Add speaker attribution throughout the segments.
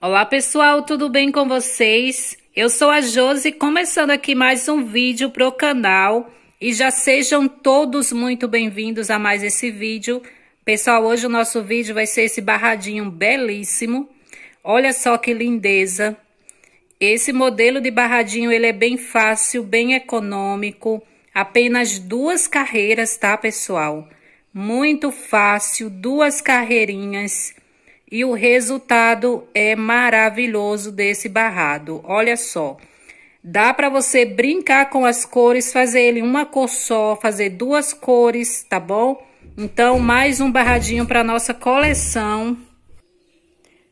Speaker 1: Olá pessoal, tudo bem com vocês? Eu sou a Josi, começando aqui mais um vídeo para o canal e já sejam todos muito bem-vindos a mais esse vídeo. Pessoal, hoje o nosso vídeo vai ser esse barradinho belíssimo. Olha só que lindeza! Esse modelo de barradinho, ele é bem fácil, bem econômico, apenas duas carreiras, tá pessoal? Muito fácil, duas carreirinhas e o resultado é maravilhoso desse barrado. Olha só. Dá para você brincar com as cores, fazer ele uma cor só, fazer duas cores, tá bom? Então, mais um barradinho para nossa coleção.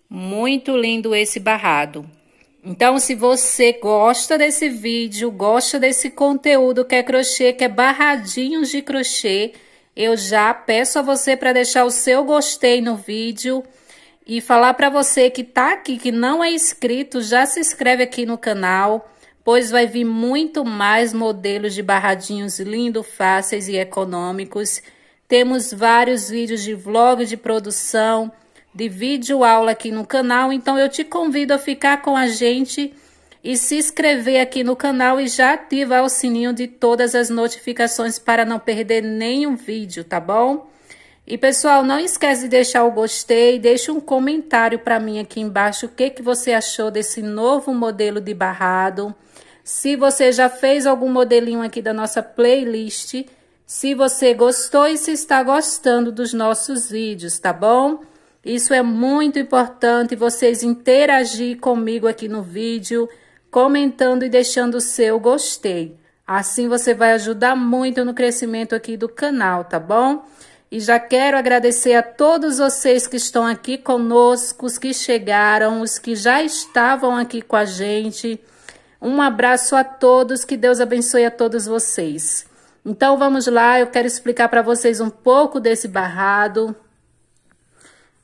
Speaker 1: Muito lindo esse barrado. Então, se você gosta desse vídeo, gosta desse conteúdo que é crochê, que é barradinhos de crochê, eu já peço a você para deixar o seu gostei no vídeo e falar para você que tá aqui, que não é inscrito, já se inscreve aqui no canal, pois vai vir muito mais modelos de barradinhos lindo, fáceis e econômicos. Temos vários vídeos de vlog de produção, de vídeo aula aqui no canal, então eu te convido a ficar com a gente e se inscrever aqui no canal e já ativar o sininho de todas as notificações para não perder nenhum vídeo, tá bom? E pessoal, não esquece de deixar o gostei, deixa um comentário para mim aqui embaixo o que, que você achou desse novo modelo de barrado. Se você já fez algum modelinho aqui da nossa playlist, se você gostou e se está gostando dos nossos vídeos, tá bom? Isso é muito importante, vocês interagir comigo aqui no vídeo, comentando e deixando o seu gostei. Assim você vai ajudar muito no crescimento aqui do canal, tá bom? E já quero agradecer a todos vocês que estão aqui conosco, os que chegaram, os que já estavam aqui com a gente. Um abraço a todos, que Deus abençoe a todos vocês. Então vamos lá, eu quero explicar para vocês um pouco desse barrado.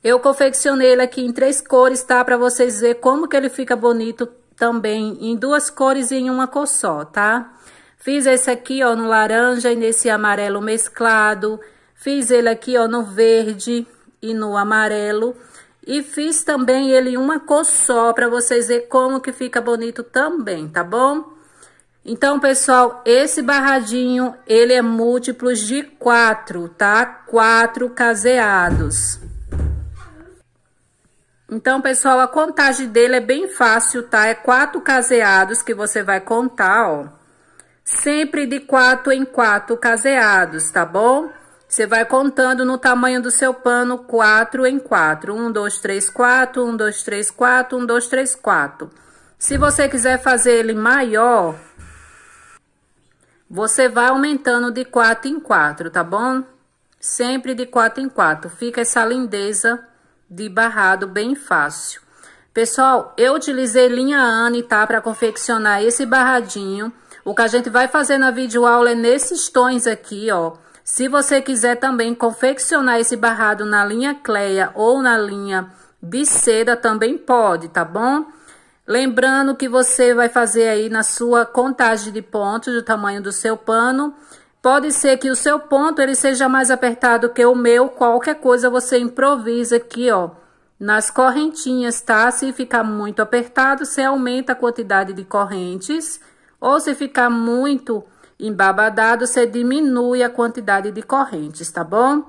Speaker 1: Eu confeccionei ele aqui em três cores, tá? Para vocês verem como que ele fica bonito também em duas cores e em uma cor só, tá? Fiz esse aqui, ó, no laranja e nesse amarelo mesclado. Fiz ele aqui, ó, no verde e no amarelo. E fiz também ele uma cor só, para vocês verem como que fica bonito também, tá bom? Então, pessoal, esse barradinho, ele é múltiplos de quatro, tá? Quatro caseados. Então, pessoal, a contagem dele é bem fácil, tá? É quatro caseados que você vai contar, ó. Sempre de quatro em quatro caseados, tá bom? Você vai contando no tamanho do seu pano 4 em 4. 1, 2, 3, 4, 1, 2, 3, 4, 1, 2, 3, 4. Se você quiser fazer ele maior, você vai aumentando de 4 em 4, tá bom? Sempre de 4 em 4. Fica essa lindeza de barrado bem fácil. Pessoal, eu utilizei linha Anne, tá? Pra confeccionar esse barradinho. O que a gente vai fazer na videoaula é nesses tons aqui, ó se você quiser também confeccionar esse barrado na linha Cleia ou na linha Biceda, também pode, tá bom? Lembrando que você vai fazer aí na sua contagem de pontos, do tamanho do seu pano. Pode ser que o seu ponto ele seja mais apertado que o meu, qualquer coisa você improvisa aqui, ó, nas correntinhas, tá? Se ficar muito apertado, você aumenta a quantidade de correntes, ou se ficar muito embabadado, você diminui a quantidade de correntes, tá bom?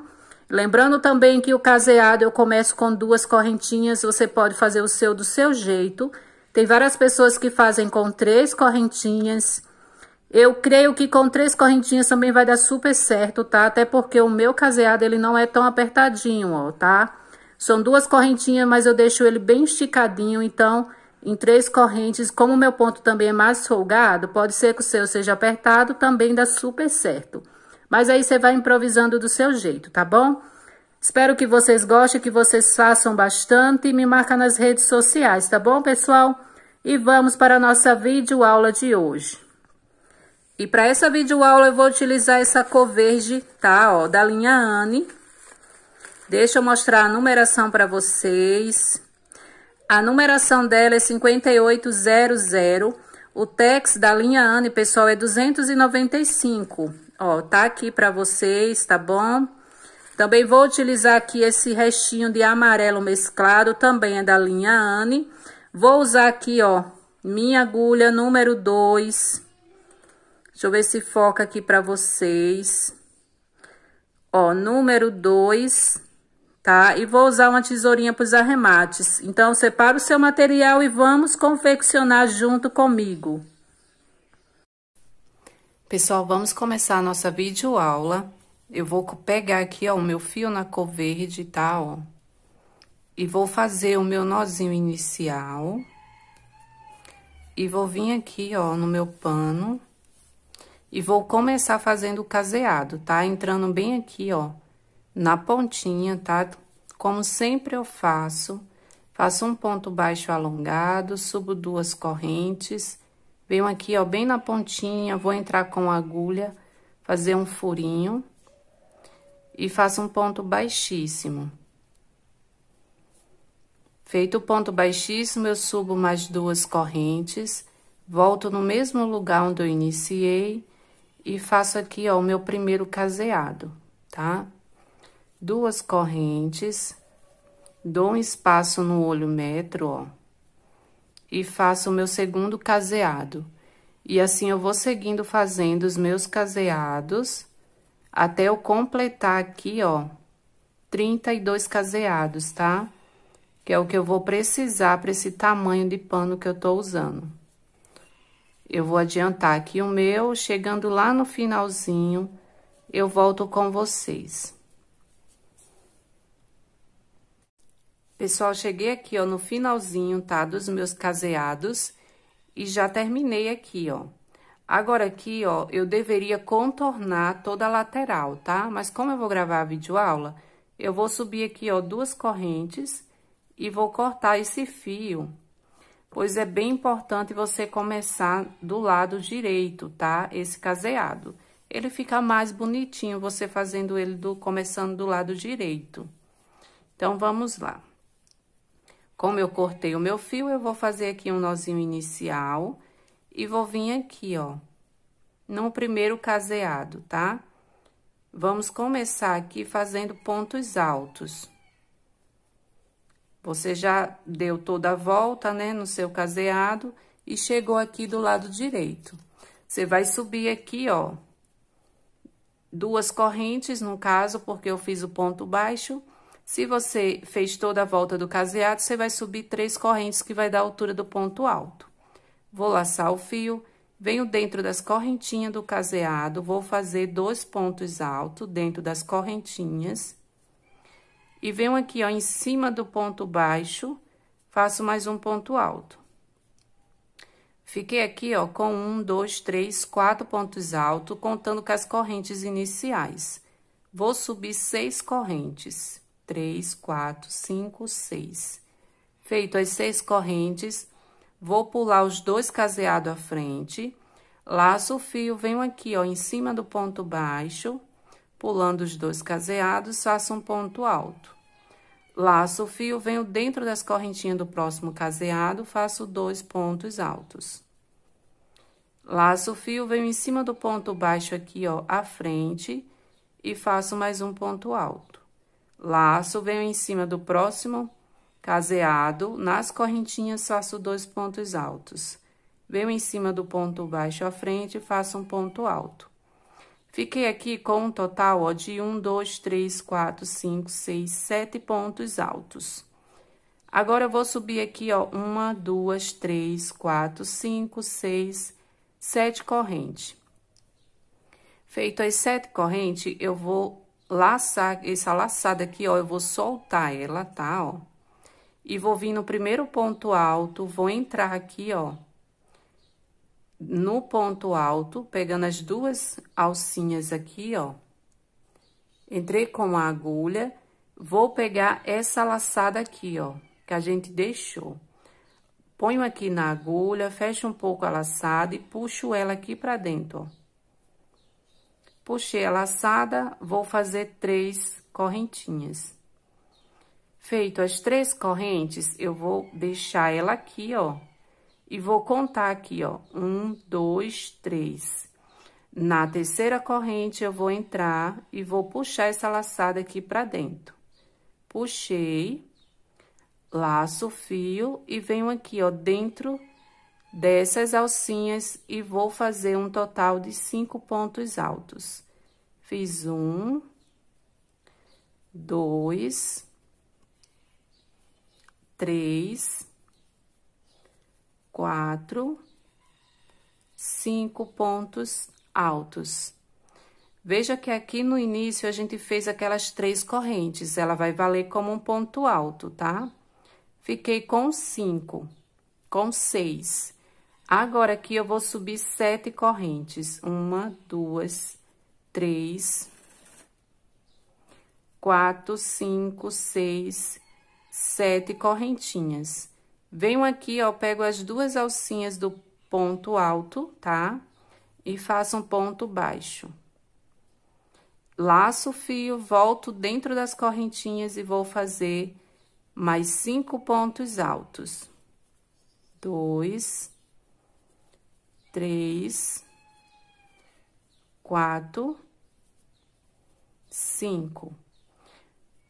Speaker 1: Lembrando também que o caseado eu começo com duas correntinhas, você pode fazer o seu do seu jeito. Tem várias pessoas que fazem com três correntinhas. Eu creio que com três correntinhas também vai dar super certo, tá? Até porque o meu caseado ele não é tão apertadinho, ó, tá? São duas correntinhas, mas eu deixo ele bem esticadinho, então em três correntes, como meu ponto também é mais folgado, pode ser que o seu seja apertado, também dá super certo. Mas aí você vai improvisando do seu jeito, tá bom? Espero que vocês gostem, que vocês façam bastante e me marca nas redes sociais, tá bom, pessoal? E vamos para a nossa videoaula de hoje. E para essa videoaula eu vou utilizar essa cor verde, tá, ó, da linha Anne. Deixa eu mostrar a numeração para vocês. A numeração dela é 5800. O TEX da linha ANE, pessoal, é 295. Ó, tá aqui para vocês, tá bom? Também vou utilizar aqui esse restinho de amarelo mesclado, também é da linha ANE. Vou usar aqui, ó, minha agulha número 2. Deixa eu ver se foca aqui para vocês. Ó, número 2, tá? E vou usar uma tesourinha para os arremates. Então, separa o seu material e vamos confeccionar junto comigo. Pessoal, vamos começar a nossa videoaula. Eu vou pegar aqui, ó, o meu fio na cor verde, tá, ó? E vou fazer o meu nozinho inicial. E vou vir aqui, ó, no meu pano. E vou começar fazendo o caseado, tá? Entrando bem aqui, ó, na pontinha, tá? Como sempre eu faço, faço um ponto baixo alongado, subo duas correntes, venho aqui, ó, bem na pontinha, vou entrar com a agulha, fazer um furinho e faço um ponto baixíssimo. Feito o ponto baixíssimo, eu subo mais duas correntes, volto no mesmo lugar onde eu iniciei e faço aqui, ó, o meu primeiro caseado, tá? duas correntes, dou um espaço no olho metro, ó, e faço o meu segundo caseado. E assim eu vou seguindo fazendo os meus caseados até eu completar aqui, ó, 32 caseados, tá? Que é o que eu vou precisar para esse tamanho de pano que eu tô usando. Eu vou adiantar aqui o meu, chegando lá no finalzinho, eu volto com vocês. Pessoal, cheguei aqui, ó, no finalzinho, tá? Dos meus caseados. E já terminei aqui, ó. Agora aqui, ó, eu deveria contornar toda a lateral, tá? Mas como eu vou gravar a videoaula, eu vou subir aqui, ó, duas correntes e vou cortar esse fio. Pois é bem importante você começar do lado direito, tá? Esse caseado. Ele fica mais bonitinho você fazendo ele do começando do lado direito. Então, vamos lá. Como eu cortei o meu fio, eu vou fazer aqui um nozinho inicial e vou vir aqui, ó, no primeiro caseado, tá? Vamos começar aqui fazendo pontos altos. Você já deu toda a volta, né, no seu caseado e chegou aqui do lado direito. Você vai subir aqui, ó, duas correntes, no caso, porque eu fiz o ponto baixo, se você fez toda a volta do caseado, você vai subir três correntes que vai dar a altura do ponto alto. Vou laçar o fio, venho dentro das correntinhas do caseado, vou fazer dois pontos altos dentro das correntinhas. E venho aqui, ó, em cima do ponto baixo, faço mais um ponto alto. Fiquei aqui, ó, com um, dois, três, quatro pontos altos, contando com as correntes iniciais. Vou subir seis correntes três, quatro, cinco, seis. Feito as seis correntes, vou pular os dois caseados à frente, laço o fio, venho aqui, ó, em cima do ponto baixo, pulando os dois caseados, faço um ponto alto. Laço o fio, venho dentro das correntinhas do próximo caseado, faço dois pontos altos. Laço o fio, venho em cima do ponto baixo aqui, ó, à frente, e faço mais um ponto alto. Laço, venho em cima do próximo caseado, nas correntinhas faço dois pontos altos. Venho em cima do ponto baixo à frente e faço um ponto alto. Fiquei aqui com um total ó, de 1, 2, 3, 4, 5, 6, 7 pontos altos. Agora, eu vou subir aqui, ó, uma, duas, três, quatro, cinco, seis, sete correntes. Feito as sete correntes, eu vou laçar essa laçada aqui, ó, eu vou soltar ela, tá, ó? E vou vir no primeiro ponto alto, vou entrar aqui, ó, no ponto alto, pegando as duas alcinhas aqui, ó. Entrei com a agulha, vou pegar essa laçada aqui, ó, que a gente deixou. Ponho aqui na agulha, fecho um pouco a laçada e puxo ela aqui pra dentro, ó. Puxei a laçada, vou fazer três correntinhas. Feito as três correntes, eu vou deixar ela aqui, ó, e vou contar aqui, ó, um, dois, três. Na terceira corrente, eu vou entrar e vou puxar essa laçada aqui pra dentro. Puxei, laço o fio e venho aqui, ó, dentro dessas alcinhas e vou fazer um total de cinco pontos altos. Fiz um, dois, três, quatro, cinco pontos altos. Veja que aqui no início a gente fez aquelas três correntes, ela vai valer como um ponto alto, tá? Fiquei com cinco, com seis. Agora, aqui eu vou subir sete correntes. Uma, duas, três, quatro, cinco, seis, sete correntinhas. Venho aqui, ó, pego as duas alcinhas do ponto alto, tá? E faço um ponto baixo. Laço o fio, volto dentro das correntinhas e vou fazer mais cinco pontos altos. Dois, três, quatro, cinco.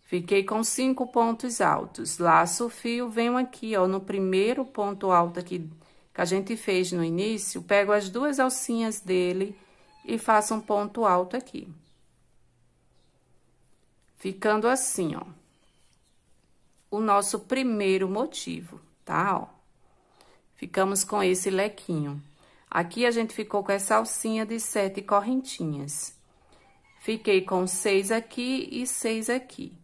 Speaker 1: Fiquei com cinco pontos altos. Laço o fio, venho aqui, ó, no primeiro ponto alto aqui que a gente fez no início, pego as duas alcinhas dele e faço um ponto alto aqui. Ficando assim, ó. O nosso primeiro motivo, tá? Ó. Ficamos com esse lequinho. Aqui a gente ficou com essa alcinha de sete correntinhas. Fiquei com seis aqui e seis aqui.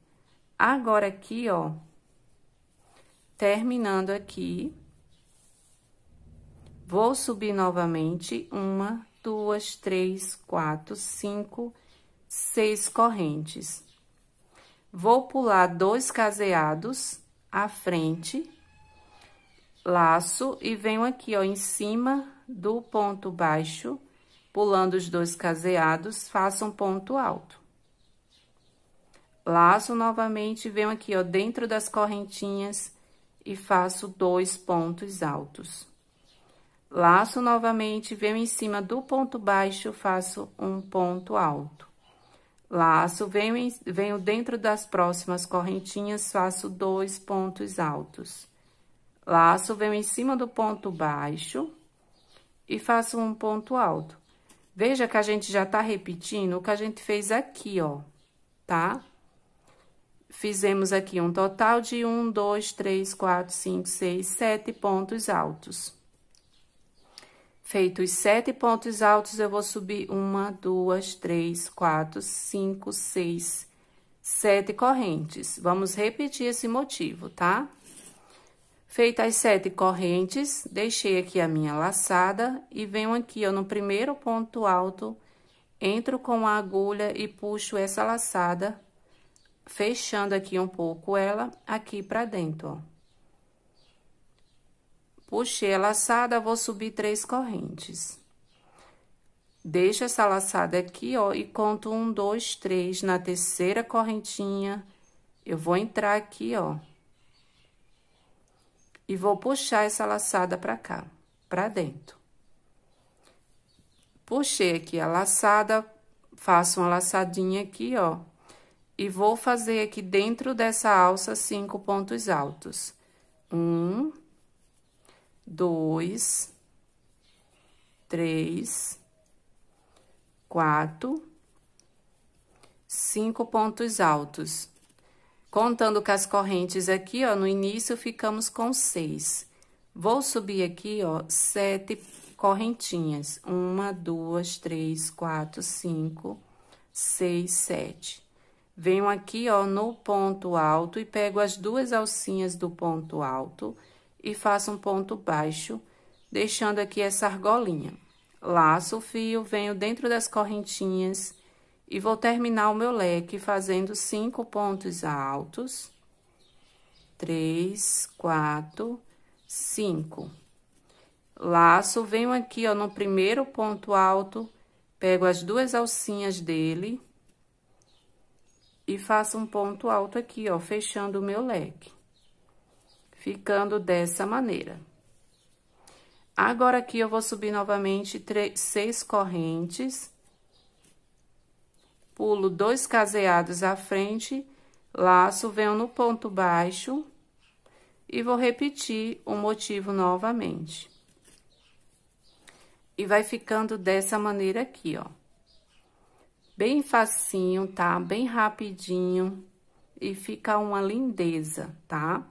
Speaker 1: Agora aqui, ó, terminando aqui, vou subir novamente uma, duas, três, quatro, cinco, seis correntes. Vou pular dois caseados à frente, laço e venho aqui, ó, em cima do ponto baixo, pulando os dois caseados, faça um ponto alto. Laço novamente, venho aqui, ó, dentro das correntinhas e faço dois pontos altos. Laço novamente, venho em cima do ponto baixo, faço um ponto alto. Laço, venho, em, venho dentro das próximas correntinhas, faço dois pontos altos. Laço, venho em cima do ponto baixo, e faça um ponto alto. Veja que a gente já tá repetindo o que a gente fez aqui, ó, tá? Fizemos aqui um total de um, dois, três, quatro, cinco, seis, sete pontos altos. Feitos sete pontos altos, eu vou subir uma, duas, três, quatro, cinco, seis, sete correntes. Vamos repetir esse motivo, tá? Tá? Feitas as sete correntes, deixei aqui a minha laçada e venho aqui, ó, no primeiro ponto alto, entro com a agulha e puxo essa laçada, fechando aqui um pouco ela, aqui pra dentro, ó. Puxei a laçada, vou subir três correntes. Deixo essa laçada aqui, ó, e conto um, dois, três. Na terceira correntinha, eu vou entrar aqui, ó e vou puxar essa laçada para cá, para dentro. Puxei aqui a laçada, faço uma laçadinha aqui, ó, e vou fazer aqui dentro dessa alça cinco pontos altos. Um, dois, três, quatro, cinco pontos altos. Contando com as correntes aqui, ó, no início ficamos com seis. Vou subir aqui, ó, sete correntinhas. Uma, duas, três, quatro, cinco, seis, sete. Venho aqui, ó, no ponto alto e pego as duas alcinhas do ponto alto e faço um ponto baixo, deixando aqui essa argolinha. Laço o fio, venho dentro das correntinhas e vou terminar o meu leque fazendo cinco pontos altos. Três, quatro, cinco. Laço, venho aqui, ó, no primeiro ponto alto, pego as duas alcinhas dele e faço um ponto alto aqui, ó, fechando o meu leque. Ficando dessa maneira. Agora, aqui, eu vou subir novamente três, seis correntes pulo dois caseados à frente, laço, venho no ponto baixo e vou repetir o motivo novamente. E vai ficando dessa maneira aqui, ó. Bem facinho, tá? Bem rapidinho e fica uma lindeza, tá?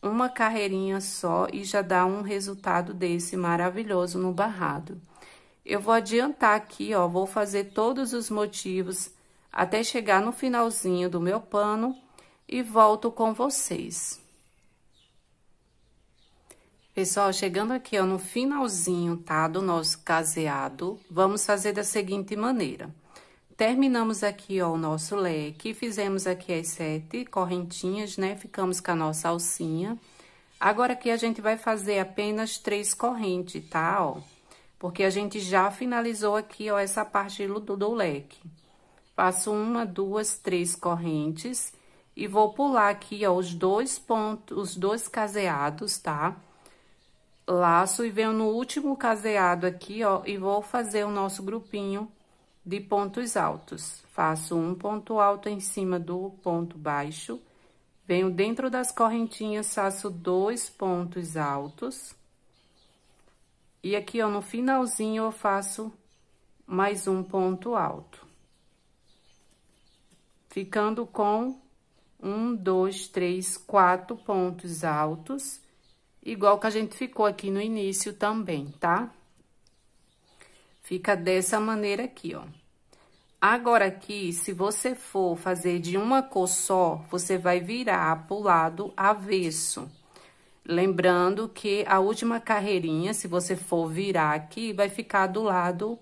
Speaker 1: Uma carreirinha só e já dá um resultado desse maravilhoso no barrado. Eu vou adiantar aqui, ó, vou fazer todos os motivos até chegar no finalzinho do meu pano e volto com vocês. Pessoal, chegando aqui, ó, no finalzinho, tá, do nosso caseado, vamos fazer da seguinte maneira. Terminamos aqui, ó, o nosso leque, fizemos aqui as sete correntinhas, né, ficamos com a nossa alcinha. Agora, aqui, a gente vai fazer apenas três correntes, tá, ó porque a gente já finalizou aqui, ó, essa parte do, do leque. Faço uma, duas, três correntes e vou pular aqui, ó, os dois pontos, os dois caseados, tá? Laço e venho no último caseado aqui, ó, e vou fazer o nosso grupinho de pontos altos. Faço um ponto alto em cima do ponto baixo, venho dentro das correntinhas, faço dois pontos altos e aqui, ó, no finalzinho, eu faço mais um ponto alto. Ficando com um, dois, três, quatro pontos altos, igual que a gente ficou aqui no início também, tá? Fica dessa maneira aqui, ó. Agora aqui, se você for fazer de uma cor só, você vai virar pro lado avesso. Lembrando que a última carreirinha, se você for virar aqui, vai ficar do lado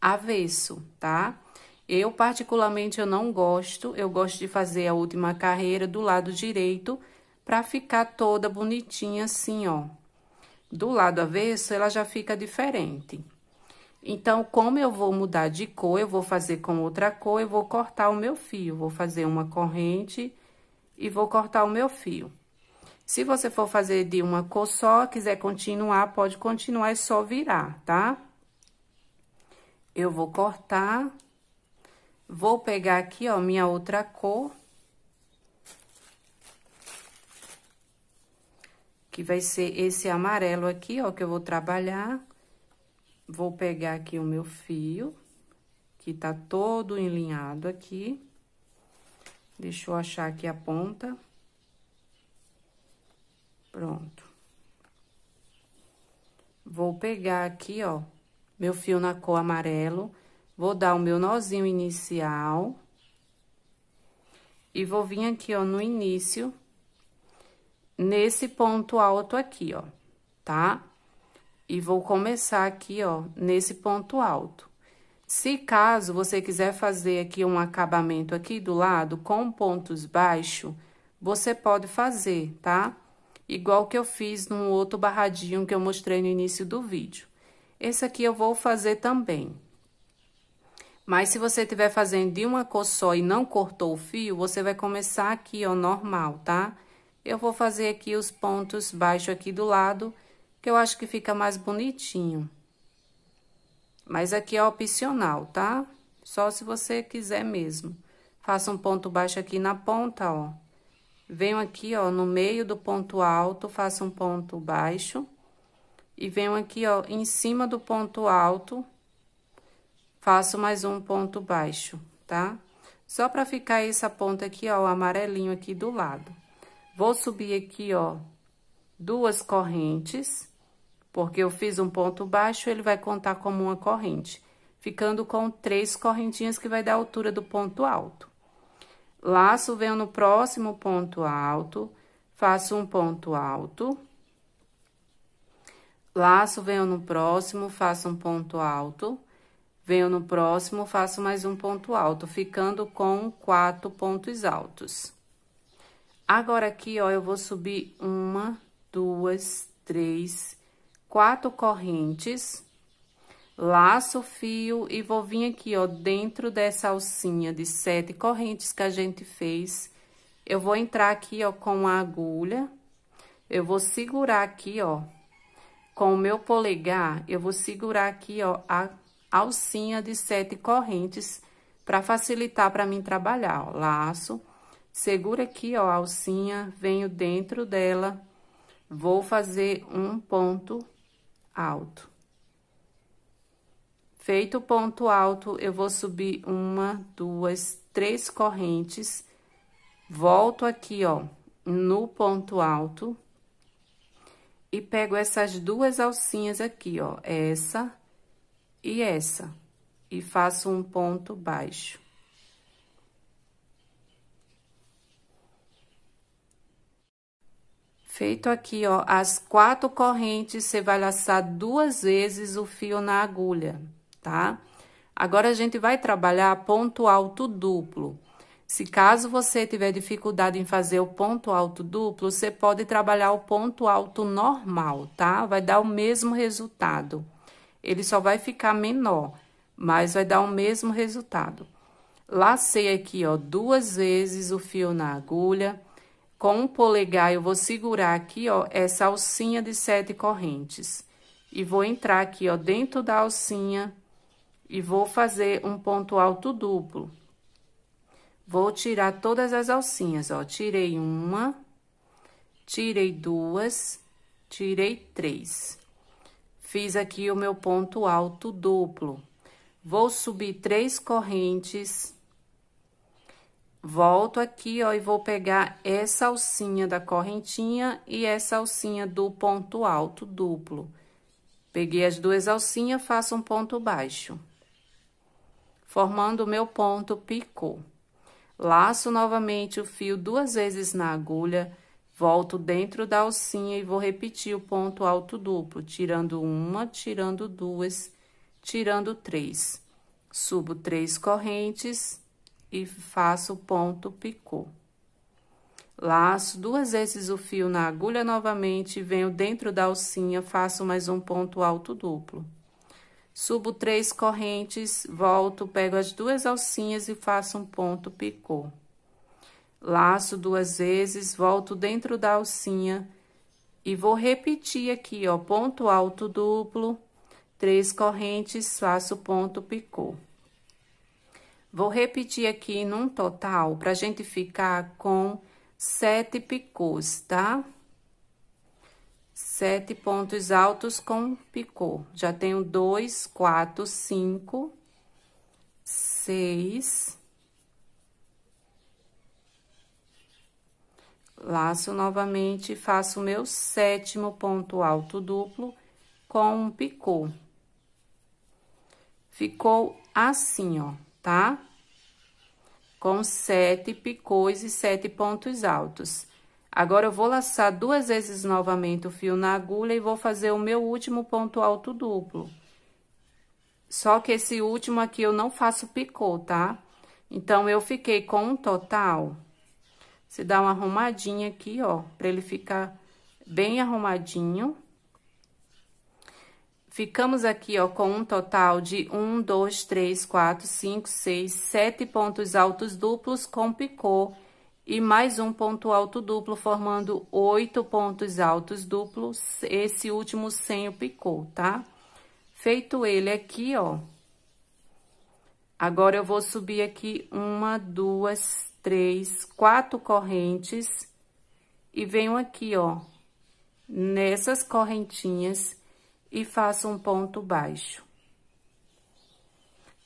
Speaker 1: avesso, tá? Eu, particularmente, eu não gosto. Eu gosto de fazer a última carreira do lado direito pra ficar toda bonitinha assim, ó. Do lado avesso, ela já fica diferente. Então, como eu vou mudar de cor, eu vou fazer com outra cor, eu vou cortar o meu fio. Vou fazer uma corrente e vou cortar o meu fio. Se você for fazer de uma cor só, quiser continuar, pode continuar, é só virar, tá? Eu vou cortar. Vou pegar aqui, ó, minha outra cor. Que vai ser esse amarelo aqui, ó, que eu vou trabalhar. Vou pegar aqui o meu fio, que tá todo enlinhado aqui. Deixa eu achar aqui a ponta. Pronto. Vou pegar aqui, ó, meu fio na cor amarelo, vou dar o meu nozinho inicial. E vou vir aqui, ó, no início, nesse ponto alto aqui, ó, tá? E vou começar aqui, ó, nesse ponto alto. Se caso você quiser fazer aqui um acabamento aqui do lado com pontos baixos, você pode fazer, tá? igual que eu fiz num outro barradinho que eu mostrei no início do vídeo. Esse aqui eu vou fazer também. Mas se você estiver fazendo de uma cor só e não cortou o fio, você vai começar aqui, ó, normal, tá? Eu vou fazer aqui os pontos baixos aqui do lado, que eu acho que fica mais bonitinho. Mas aqui é opcional, tá? Só se você quiser mesmo. Faça um ponto baixo aqui na ponta, ó venho aqui, ó, no meio do ponto alto, faço um ponto baixo. E venho aqui, ó, em cima do ponto alto, faço mais um ponto baixo, tá? Só pra ficar essa ponta aqui, ó, o amarelinho aqui do lado. Vou subir aqui, ó, duas correntes, porque eu fiz um ponto baixo, ele vai contar como uma corrente. Ficando com três correntinhas que vai dar a altura do ponto alto. Laço, venho no próximo ponto alto, faço um ponto alto. Laço, venho no próximo, faço um ponto alto. Venho no próximo, faço mais um ponto alto, ficando com quatro pontos altos. Agora, aqui, ó, eu vou subir uma, duas, três, quatro correntes laço o fio e vou vir aqui, ó, dentro dessa alcinha de sete correntes que a gente fez, eu vou entrar aqui, ó, com a agulha, eu vou segurar aqui, ó, com o meu polegar, eu vou segurar aqui, ó, a alcinha de sete correntes para facilitar para mim trabalhar, ó, laço, segura aqui, ó, a alcinha, venho dentro dela, vou fazer um ponto alto. Feito o ponto alto, eu vou subir uma, duas, três correntes. Volto aqui, ó, no ponto alto. E pego essas duas alcinhas aqui, ó, essa e essa. E faço um ponto baixo. Feito aqui, ó, as quatro correntes, você vai laçar duas vezes o fio na agulha tá? Agora a gente vai trabalhar ponto alto duplo. Se caso você tiver dificuldade em fazer o ponto alto duplo, você pode trabalhar o ponto alto normal, tá? Vai dar o mesmo resultado. Ele só vai ficar menor, mas vai dar o mesmo resultado. Lacei aqui, ó, duas vezes o fio na agulha. Com o um polegar, eu vou segurar aqui, ó, essa alcinha de sete correntes. E vou entrar aqui, ó, dentro da alcinha e vou fazer um ponto alto duplo. Vou tirar todas as alcinhas, ó, tirei uma, tirei duas, tirei três. Fiz aqui o meu ponto alto duplo. Vou subir três correntes, volto aqui, ó, e vou pegar essa alcinha da correntinha e essa alcinha do ponto alto duplo. Peguei as duas alcinhas, faço um ponto baixo formando o meu ponto picô. Laço novamente o fio duas vezes na agulha, volto dentro da alcinha e vou repetir o ponto alto duplo, tirando uma, tirando duas, tirando três. Subo três correntes e faço o ponto picô. Laço duas vezes o fio na agulha novamente, venho dentro da alcinha, faço mais um ponto alto duplo. Subo três correntes, volto, pego as duas alcinhas e faço um ponto picô. Laço duas vezes, volto dentro da alcinha e vou repetir aqui, ó, ponto alto duplo, três correntes, faço ponto picô. Vou repetir aqui num total pra gente ficar com sete picôs, tá? Tá? sete pontos altos com picô. Já tenho dois, quatro, cinco, seis. Laço novamente, faço o meu sétimo ponto alto duplo com um picô. Ficou assim, ó, tá? Com sete picôs e sete pontos altos. Agora, eu vou laçar duas vezes novamente o fio na agulha e vou fazer o meu último ponto alto duplo. Só que esse último aqui eu não faço picô, tá? Então, eu fiquei com um total... Se dá uma arrumadinha aqui, ó, pra ele ficar bem arrumadinho. Ficamos aqui, ó, com um total de um, dois, três, quatro, cinco, seis, sete pontos altos duplos com picô e mais um ponto alto duplo, formando oito pontos altos duplos, esse último sem o picô, tá? Feito ele aqui, ó. Agora, eu vou subir aqui uma, duas, três, quatro correntes e venho aqui, ó, nessas correntinhas e faço um ponto baixo.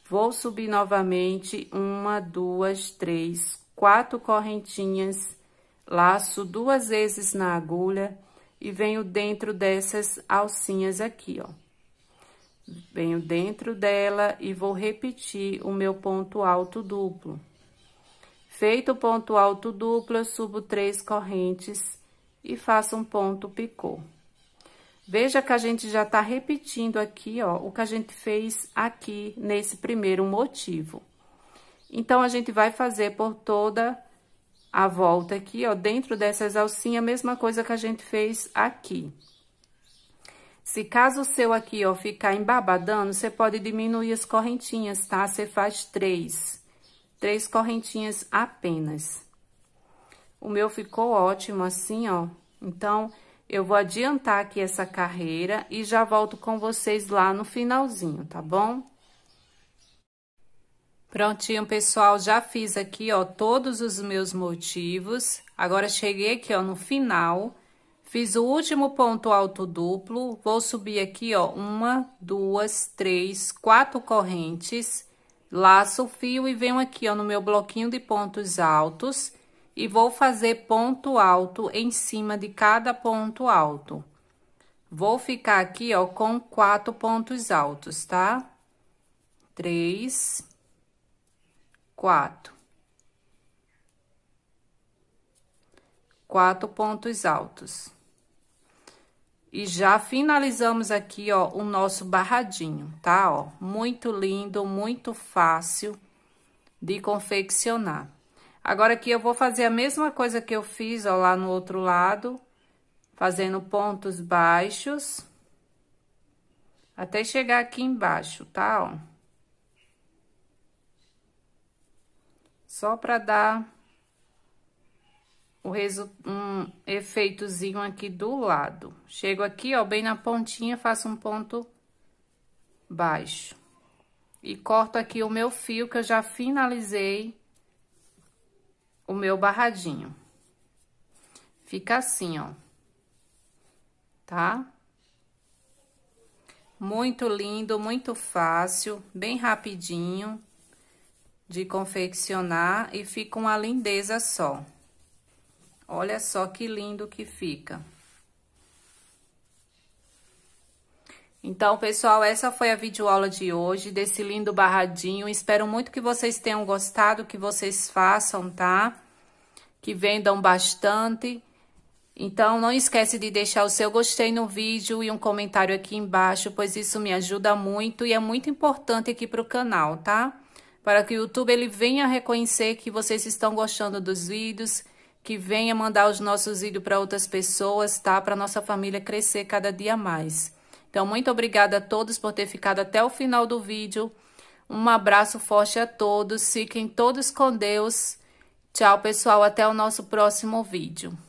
Speaker 1: Vou subir novamente uma, duas, três, quatro correntinhas, laço duas vezes na agulha e venho dentro dessas alcinhas aqui, ó. Venho dentro dela e vou repetir o meu ponto alto duplo. Feito o ponto alto duplo, eu subo três correntes e faço um ponto picô. Veja que a gente já tá repetindo aqui, ó, o que a gente fez aqui nesse primeiro motivo. Então, a gente vai fazer por toda a volta aqui, ó, dentro dessas alcinhas, a mesma coisa que a gente fez aqui. Se caso o seu aqui, ó, ficar embabadando, você pode diminuir as correntinhas, tá? Você faz três, três correntinhas apenas. O meu ficou ótimo assim, ó. Então, eu vou adiantar aqui essa carreira e já volto com vocês lá no finalzinho, tá bom? Prontinho, pessoal, já fiz aqui, ó, todos os meus motivos. Agora, cheguei aqui, ó, no final, fiz o último ponto alto duplo, vou subir aqui, ó, uma, duas, três, quatro correntes, laço o fio e venho aqui, ó, no meu bloquinho de pontos altos e vou fazer ponto alto em cima de cada ponto alto. Vou ficar aqui, ó, com quatro pontos altos, tá? Três, quatro. Quatro pontos altos. E já finalizamos aqui, ó, o nosso barradinho, tá? Ó, muito lindo, muito fácil de confeccionar. Agora, aqui eu vou fazer a mesma coisa que eu fiz, ó, lá no outro lado, fazendo pontos baixos, até chegar aqui embaixo, tá? Ó. Só para dar o um efeitozinho aqui do lado. Chego aqui, ó, bem na pontinha, faço um ponto baixo. E corto aqui o meu fio, que eu já finalizei o meu barradinho. Fica assim, ó. Tá? Muito lindo, muito fácil, bem rapidinho de confeccionar e fica uma lindeza só. Olha só que lindo que fica. Então, pessoal, essa foi a videoaula de hoje desse lindo barradinho. Espero muito que vocês tenham gostado, que vocês façam, tá? Que vendam bastante. Então, não esquece de deixar o seu gostei no vídeo e um comentário aqui embaixo, pois isso me ajuda muito e é muito importante aqui para o canal, tá? para que o YouTube ele venha reconhecer que vocês estão gostando dos vídeos, que venha mandar os nossos vídeos para outras pessoas, tá? Para nossa família crescer cada dia mais. Então, muito obrigada a todos por ter ficado até o final do vídeo. Um abraço forte a todos. Fiquem todos com Deus. Tchau, pessoal. Até o nosso próximo vídeo.